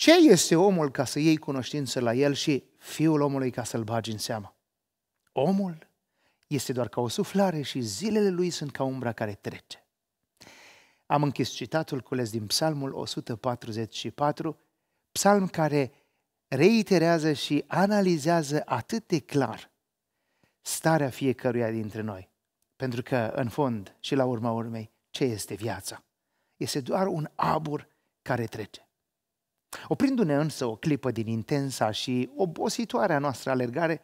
Ce este omul ca să iei cunoștință la el și fiul omului ca să-l bagi în seamă? Omul este doar ca o suflare și zilele lui sunt ca umbra care trece. Am închis citatul cules din Psalmul 144, psalm care reiterează și analizează atât de clar starea fiecăruia dintre noi. Pentru că, în fond și la urma urmei, ce este viața? Este doar un abur care trece. Oprindu-ne însă o clipă din intensa și obositoarea noastră alergare,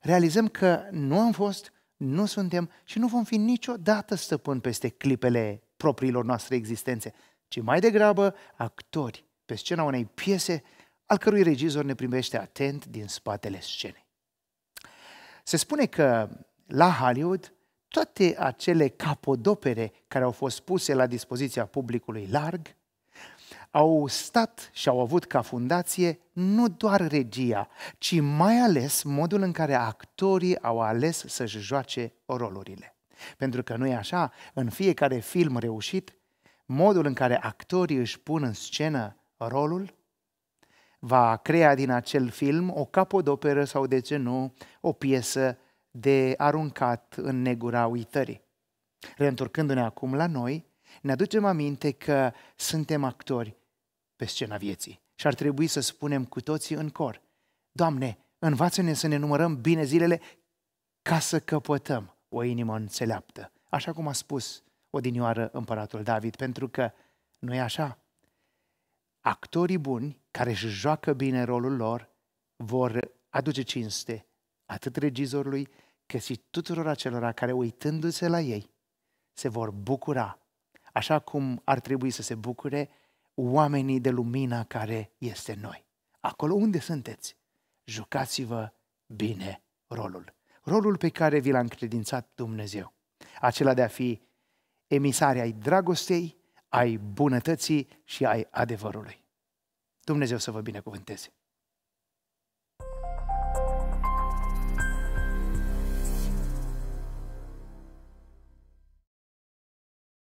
realizăm că nu am fost, nu suntem și nu vom fi niciodată stăpân peste clipele propriilor noastre existențe, ci mai degrabă actori pe scena unei piese al cărui regizor ne primește atent din spatele scenei. Se spune că la Hollywood toate acele capodopere care au fost puse la dispoziția publicului larg au stat și au avut ca fundație nu doar regia, ci mai ales modul în care actorii au ales să-și joace rolurile. Pentru că nu e așa, în fiecare film reușit, modul în care actorii își pun în scenă rolul va crea din acel film o capodoperă sau, de ce nu, o piesă de aruncat în negura uitării. Reîntorcându-ne acum la noi, ne aducem aminte că suntem actori pe scena vieții. Și ar trebui să spunem cu toții în cor, Doamne, învață-ne să ne numărăm bine zilele ca să căpătăm o inimă înțeleaptă, așa cum a spus odinioară împăratul David, pentru că nu e așa. Actorii buni care își joacă bine rolul lor vor aduce cinste atât regizorului cât și tuturor acelora care, uitându-se la ei, se vor bucura, așa cum ar trebui să se bucure oamenii de lumina care este noi. Acolo unde sunteți, jucați-vă bine rolul. Rolul pe care vi l-a încredințat Dumnezeu. Acela de a fi emisarea ai dragostei, ai bunătății și ai adevărului. Dumnezeu să vă binecuvânteze!